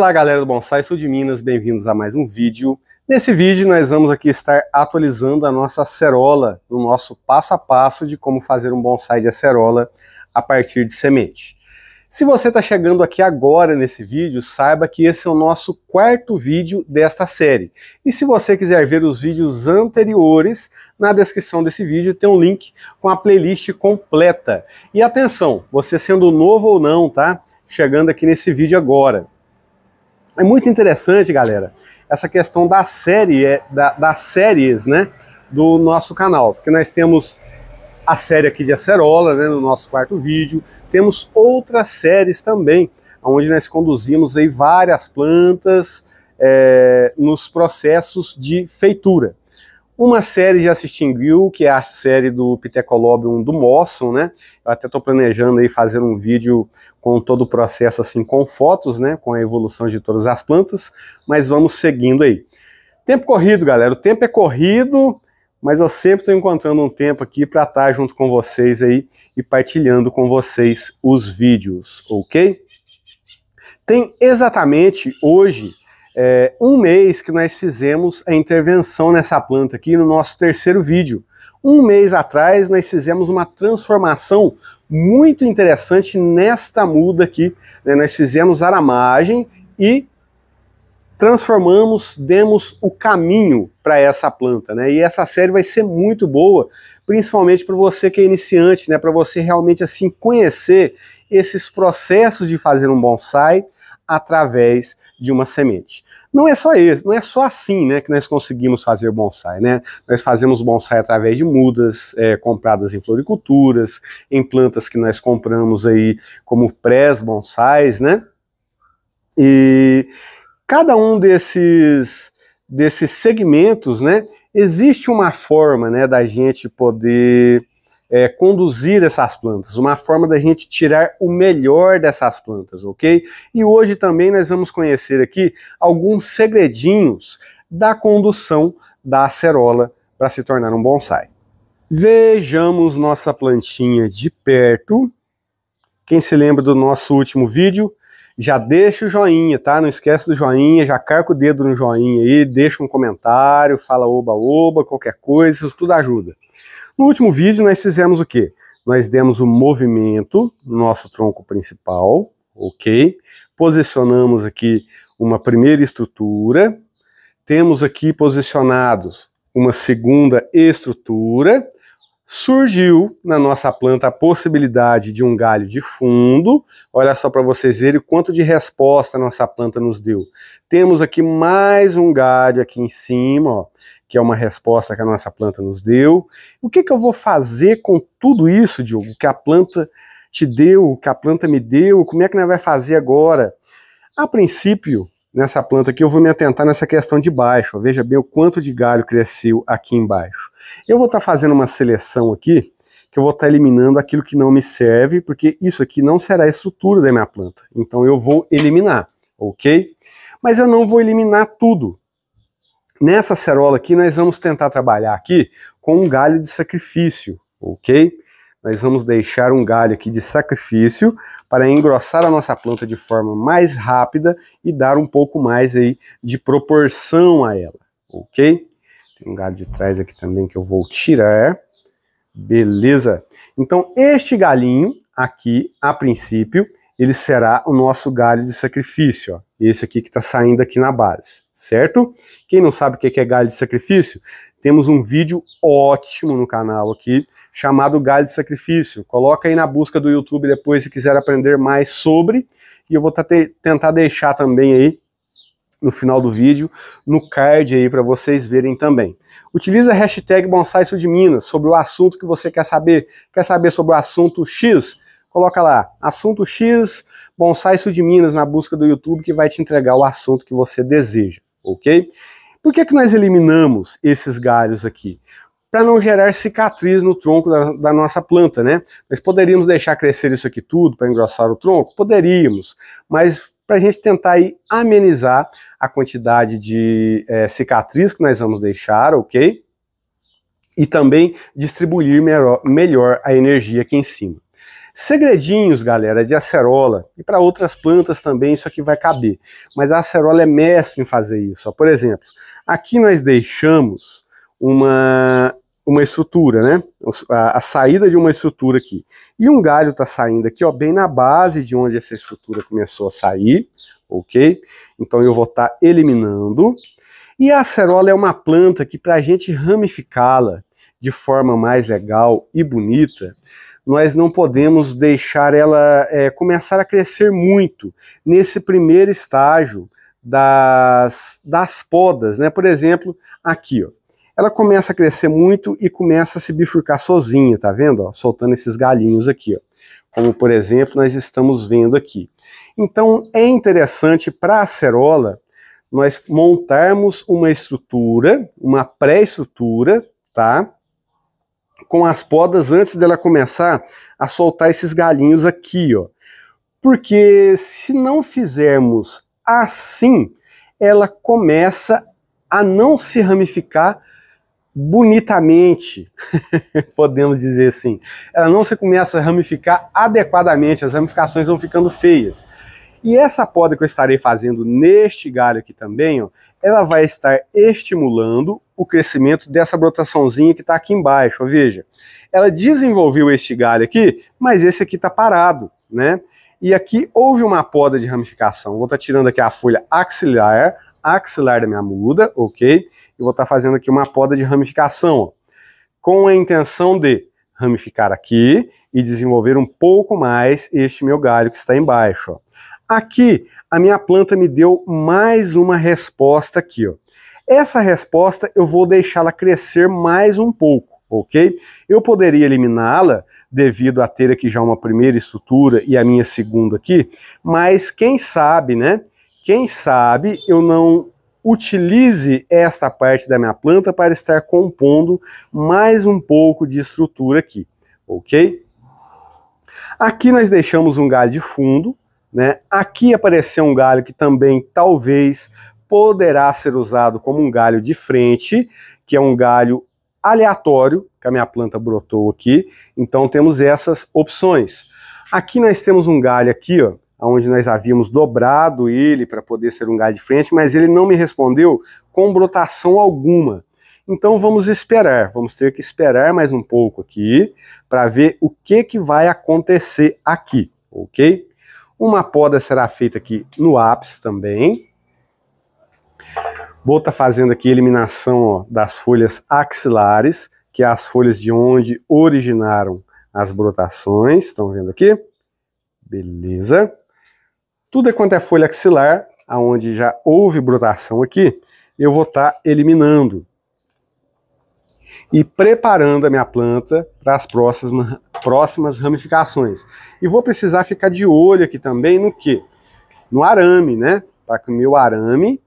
Olá galera do Bonsai, sou de Minas, bem-vindos a mais um vídeo. Nesse vídeo nós vamos aqui estar atualizando a nossa acerola, o nosso passo a passo de como fazer um bonsai de acerola a partir de semente. Se você está chegando aqui agora nesse vídeo, saiba que esse é o nosso quarto vídeo desta série. E se você quiser ver os vídeos anteriores, na descrição desse vídeo tem um link com a playlist completa. E atenção, você sendo novo ou não, tá? Chegando aqui nesse vídeo agora. É muito interessante, galera, essa questão da série, é, da, das séries, né, do nosso canal, porque nós temos a série aqui de acerola, né, no nosso quarto vídeo, temos outras séries também, onde nós conduzimos aí várias plantas é, nos processos de feitura. Uma série já se extinguiu, que é a série do Pithecolobium do Mosson, né? Eu até estou planejando aí fazer um vídeo com todo o processo, assim, com fotos, né? Com a evolução de todas as plantas, mas vamos seguindo aí. Tempo corrido, galera. O tempo é corrido, mas eu sempre estou encontrando um tempo aqui para estar tá junto com vocês aí e partilhando com vocês os vídeos, ok? Tem exatamente hoje é, um mês que nós fizemos a intervenção nessa planta aqui no nosso terceiro vídeo. Um mês atrás nós fizemos uma transformação muito interessante nesta muda aqui. Né? Nós fizemos aramagem e transformamos, demos o caminho para essa planta, né? E essa série vai ser muito boa, principalmente para você que é iniciante, né? Para você realmente assim conhecer esses processos de fazer um bonsai através de uma semente. Não é só isso, não é só assim né, que nós conseguimos fazer bonsai. Né? Nós fazemos bonsai através de mudas é, compradas em floriculturas, em plantas que nós compramos aí como pré-bonsais, né? E cada um desses, desses segmentos, né, existe uma forma né, da gente poder é, conduzir essas plantas, uma forma da gente tirar o melhor dessas plantas, ok? E hoje também nós vamos conhecer aqui alguns segredinhos da condução da acerola para se tornar um bonsai. Vejamos nossa plantinha de perto. Quem se lembra do nosso último vídeo, já deixa o joinha, tá? Não esquece do joinha, já carca o dedo no joinha aí, deixa um comentário, fala oba-oba, qualquer coisa, isso tudo ajuda. No último vídeo nós fizemos o quê? Nós demos o um movimento no nosso tronco principal, ok? Posicionamos aqui uma primeira estrutura, temos aqui posicionados uma segunda estrutura surgiu na nossa planta a possibilidade de um galho de fundo. Olha só para vocês verem o quanto de resposta a nossa planta nos deu. Temos aqui mais um galho aqui em cima, ó, que é uma resposta que a nossa planta nos deu. O que, que eu vou fazer com tudo isso, Diogo, que a planta te deu, que a planta me deu? Como é que gente vai fazer agora? A princípio, nessa planta aqui, eu vou me atentar nessa questão de baixo. veja bem o quanto de galho cresceu aqui embaixo. Eu vou estar tá fazendo uma seleção aqui, que eu vou estar tá eliminando aquilo que não me serve, porque isso aqui não será a estrutura da minha planta. Então eu vou eliminar, ok? Mas eu não vou eliminar tudo. Nessa cerola aqui, nós vamos tentar trabalhar aqui com um galho de sacrifício, ok? nós vamos deixar um galho aqui de sacrifício para engrossar a nossa planta de forma mais rápida e dar um pouco mais aí de proporção a ela, ok? Tem um galho de trás aqui também que eu vou tirar, beleza? Então este galinho aqui, a princípio, ele será o nosso galho de sacrifício, ó, esse aqui que está saindo aqui na base, certo? Quem não sabe o que é galho de sacrifício, temos um vídeo ótimo no canal aqui, chamado Galho de Sacrifício. Coloca aí na busca do YouTube depois se quiser aprender mais sobre, e eu vou tá tentar deixar também aí no final do vídeo, no card aí para vocês verem também. Utiliza a hashtag Bonsai Sul de Minas sobre o assunto que você quer saber. Quer saber sobre o assunto X? coloca lá, assunto X, Bonsai Sul de Minas na busca do YouTube que vai te entregar o assunto que você deseja, ok? Por que, que nós eliminamos esses galhos aqui? Para não gerar cicatriz no tronco da, da, nossa planta, né? Nós poderíamos deixar crescer isso aqui tudo para engrossar o tronco? Poderíamos, mas para a gente tentar aí amenizar a quantidade de é, cicatriz que nós vamos deixar, ok? E também distribuir melhor, melhor a energia aqui em cima. Segredinhos, galera, de acerola. E para outras plantas também isso aqui vai caber. Mas a acerola é mestre em fazer isso. Ó. Por exemplo, aqui nós deixamos uma, uma estrutura, né? A, a, saída de uma estrutura aqui. E um galho está saindo aqui, ó, bem na base de onde essa estrutura começou a sair, ok? Então eu vou estar tá eliminando. E a acerola é uma planta que para a gente ramificá-la, de forma mais legal e bonita, nós não podemos deixar ela é, começar a crescer muito nesse primeiro estágio das, das podas, né? Por exemplo, aqui, ó. Ela começa a crescer muito e começa a se bifurcar sozinha, tá vendo? Ó, soltando esses galinhos aqui, ó. Como, por exemplo, nós estamos vendo aqui. Então, é interessante para a acerola nós montarmos uma estrutura, uma pré-estrutura, tá? com as podas antes dela começar a soltar esses galinhos aqui, ó. Porque se não fizermos assim, ela começa a não se ramificar bonitamente, podemos dizer assim. Ela não se começa a ramificar adequadamente, as ramificações vão ficando feias. E essa poda que eu estarei fazendo neste galho aqui também, ó, ela vai estar estimulando o crescimento dessa brotaçãozinha que está aqui embaixo. veja, ela desenvolveu este galho aqui, mas esse aqui está parado, né? E aqui houve uma poda de ramificação. Vou estar tá tirando aqui a folha axilar, axilar da minha muda, ok? E vou estar tá fazendo aqui uma poda de ramificação, ó, com a intenção de ramificar aqui e desenvolver um pouco mais este meu galho que está embaixo. Ó. Aqui, a minha planta me deu mais uma resposta aqui, ó. Essa resposta eu vou deixá-la crescer mais um pouco, ok? Eu poderia eliminá-la devido a ter aqui já uma primeira estrutura e a minha segunda aqui, mas quem sabe, né? Quem sabe eu não utilize esta parte da minha planta para estar compondo mais um pouco de estrutura aqui, ok? Aqui nós deixamos um galho de fundo, né? Aqui apareceu um galho que também talvez poderá ser usado como um galho de frente, que é um galho aleatório, que a minha planta brotou aqui. Então temos essas opções. Aqui nós temos um galho aqui, ó, onde nós havíamos dobrado ele para poder ser um galho de frente, mas ele não me respondeu com brotação alguma. Então vamos esperar, vamos ter que esperar mais um pouco aqui para ver o que, que vai acontecer aqui, ok? Uma poda será feita aqui no ápice também. Vou estar tá fazendo aqui eliminação ó, das folhas axilares, que é as folhas de onde originaram as brotações. Estão vendo aqui? Beleza. Tudo é quanto é folha axilar, aonde já houve brotação aqui, eu vou estar tá eliminando e preparando a minha planta para as próximas, próximas ramificações. E vou precisar ficar de olho aqui também no que? No arame, né? Para que o meu arame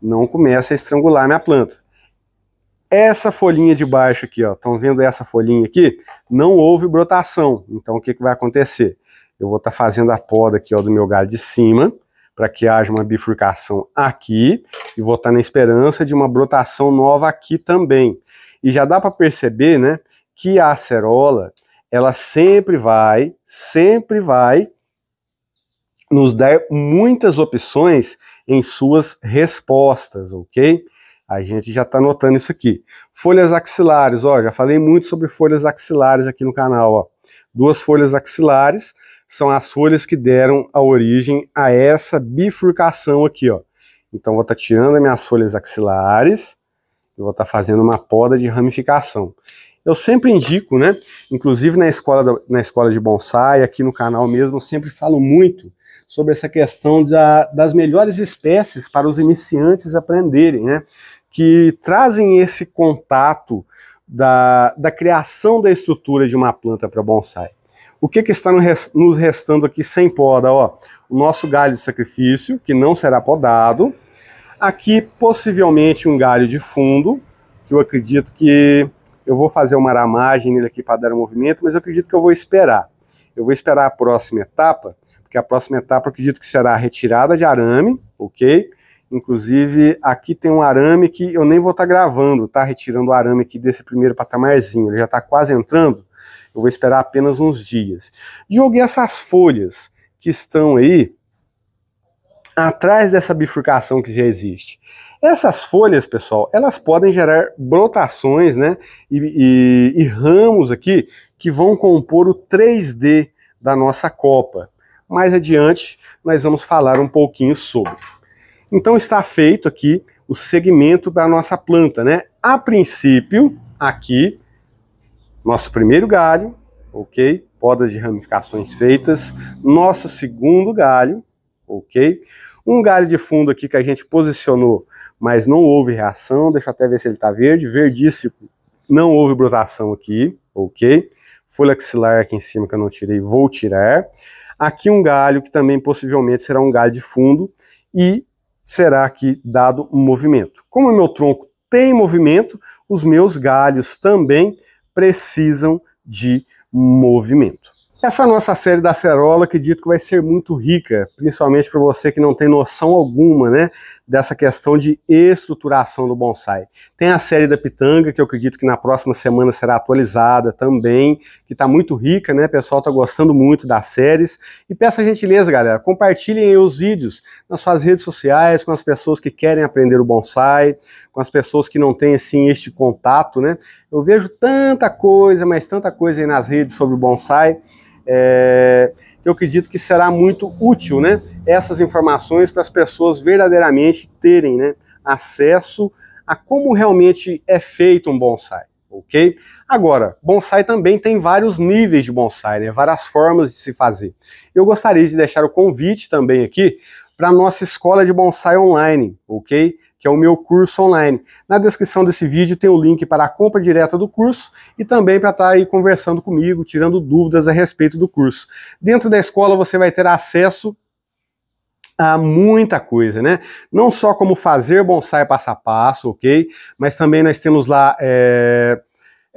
não comece a estrangular minha planta. Essa folhinha de baixo aqui, ó, estão vendo essa folhinha aqui? Não houve brotação. Então o que, que vai acontecer? Eu vou estar tá fazendo a poda aqui ó, do meu galho de cima, para que haja uma bifurcação aqui, e vou estar tá na esperança de uma brotação nova aqui também. E já dá para perceber né, que a acerola ela sempre vai, sempre vai nos dar muitas opções em suas respostas, ok? A gente já está notando isso aqui. Folhas axilares, ó, já falei muito sobre folhas axilares aqui no canal, ó. Duas folhas axilares são as folhas que deram a origem a essa bifurcação aqui, ó. Então vou estar tá tirando as minhas folhas axilares e vou estar tá fazendo uma poda de ramificação. Eu sempre indico, né? Inclusive na escola, da, na escola de bonsai, aqui no canal mesmo, eu sempre falo muito sobre essa questão da, das melhores espécies para os iniciantes aprenderem, né? Que trazem esse contato da, da criação da estrutura de uma planta para bonsai. O que, que está nos restando aqui sem poda? Ó, o nosso galho de sacrifício, que não será podado. Aqui, possivelmente, um galho de fundo, que eu acredito que eu vou fazer uma aramagem nele aqui para dar um movimento, mas eu acredito que eu vou esperar. Eu vou esperar a próxima etapa, porque a próxima etapa eu acredito que será a retirada de arame, ok? Inclusive, aqui tem um arame que eu nem vou estar tá gravando, tá? Retirando o arame aqui desse primeiro patamarzinho, ele já está quase entrando. Eu vou esperar apenas uns dias. Joguei essas folhas que estão aí atrás dessa bifurcação que já existe. Essas folhas, pessoal, elas podem gerar brotações né, e, e, e ramos aqui que vão compor o 3D da nossa copa. Mais adiante, nós vamos falar um pouquinho sobre. Então está feito aqui o segmento da nossa planta, né? A princípio, aqui, nosso primeiro galho, ok? Podas de ramificações feitas. Nosso segundo galho, ok? Um galho de fundo aqui que a gente posicionou mas não houve reação, deixa eu até ver se ele está verde, verdíssimo, não houve brotação aqui, ok? Folha axilar aqui em cima que eu não tirei, vou tirar. Aqui um galho que também possivelmente será um galho de fundo e será aqui dado um movimento. Como o meu tronco tem movimento, os meus galhos também precisam de movimento. Essa nossa série da acerola acredito que vai ser muito rica, principalmente para você que não tem noção alguma né, dessa questão de estruturação do bonsai. Tem a série da Pitanga, que eu acredito que na próxima semana será atualizada também, que está muito rica, né? O pessoal está gostando muito das séries. E peço a gentileza, galera, compartilhem os vídeos nas suas redes sociais, com as pessoas que querem aprender o bonsai, com as pessoas que não têm, assim, este contato, né? Eu vejo tanta coisa, mas tanta coisa aí nas redes sobre o bonsai. É eu acredito que será muito útil, né? Essas informações para as pessoas verdadeiramente terem, né, acesso a como realmente é feito um bonsai, ok? Agora, bonsai também tem vários níveis de bonsai, né? Várias formas de se fazer. Eu gostaria de deixar o convite também aqui para a nossa escola de bonsai online, ok? que é o meu curso online. Na descrição desse vídeo tem o link para a compra direta do curso e também para estar aí conversando comigo, tirando dúvidas a respeito do curso. Dentro da escola você vai ter acesso a muita coisa, né? Não só como fazer bonsai passo a passo, ok? Mas também nós temos lá... É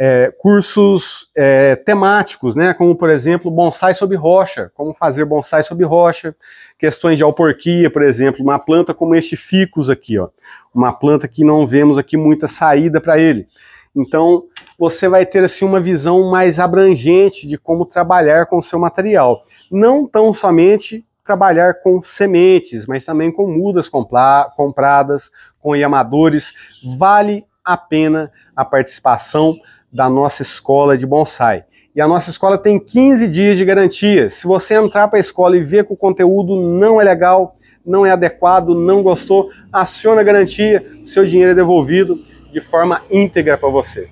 é, cursos é, temáticos, né, como por exemplo bonsai sobre rocha, como fazer bonsai sobre rocha, questões de alporquia, por exemplo, uma planta como este ficus aqui, ó, uma planta que não vemos aqui muita saída para ele. Então você vai ter assim uma visão mais abrangente de como trabalhar com o seu material, não tão somente trabalhar com sementes, mas também com mudas compradas, com iamadores. Vale a pena a participação da nossa escola de bonsai. E a nossa escola tem 15 dias de garantia. Se você entrar para a escola e ver que o conteúdo não é legal, não é adequado, não gostou, aciona a garantia, seu dinheiro é devolvido de forma íntegra para você.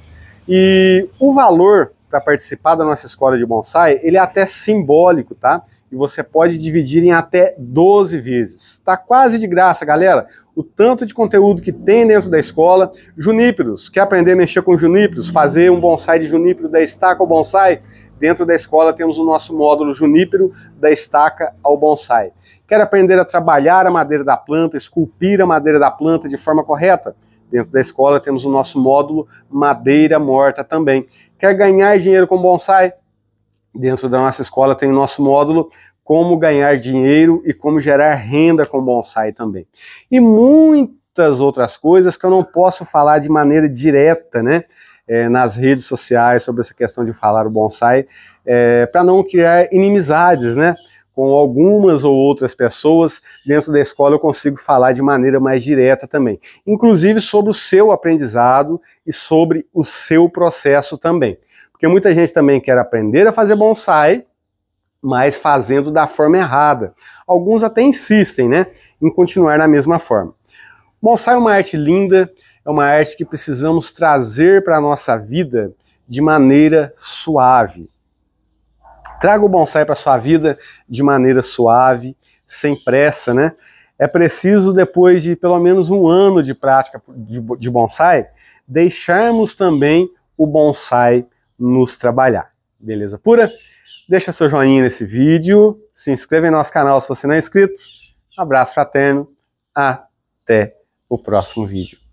E o valor para participar da nossa escola de bonsai, ele é até simbólico, tá? E você pode dividir em até 12 vezes. Tá quase de graça, galera o tanto de conteúdo que tem dentro da escola. Juníperos, quer aprender a mexer com juníperos, fazer um bonsai de junípero da estaca ao bonsai? Dentro da escola temos o nosso módulo Junípero da estaca ao bonsai. Quer aprender a trabalhar a madeira da planta, esculpir a madeira da planta de forma correta? Dentro da escola temos o nosso módulo Madeira Morta também. Quer ganhar dinheiro com bonsai? Dentro da nossa escola tem o nosso módulo como ganhar dinheiro e como gerar renda com bonsai também. E muitas outras coisas que eu não posso falar de maneira direta, né? É, nas redes sociais sobre essa questão de falar o bonsai, é, eh, para não criar inimizades, né? Com algumas ou outras pessoas dentro da escola eu consigo falar de maneira mais direta também, inclusive sobre o seu aprendizado e sobre o seu processo também. Porque muita gente também quer aprender a fazer bonsai, mas fazendo da forma errada. Alguns até insistem né, em continuar na mesma forma. Bonsai é uma arte linda, é uma arte que precisamos trazer para a nossa vida de maneira suave. Traga o bonsai para a sua vida de maneira suave, sem pressa, né? É preciso, depois de pelo menos um ano de prática de bonsai, deixarmos também o bonsai nos trabalhar. Beleza pura? Deixa seu joinha nesse vídeo, se inscreva em nosso canal se você não é inscrito. Abraço fraterno, até o próximo vídeo.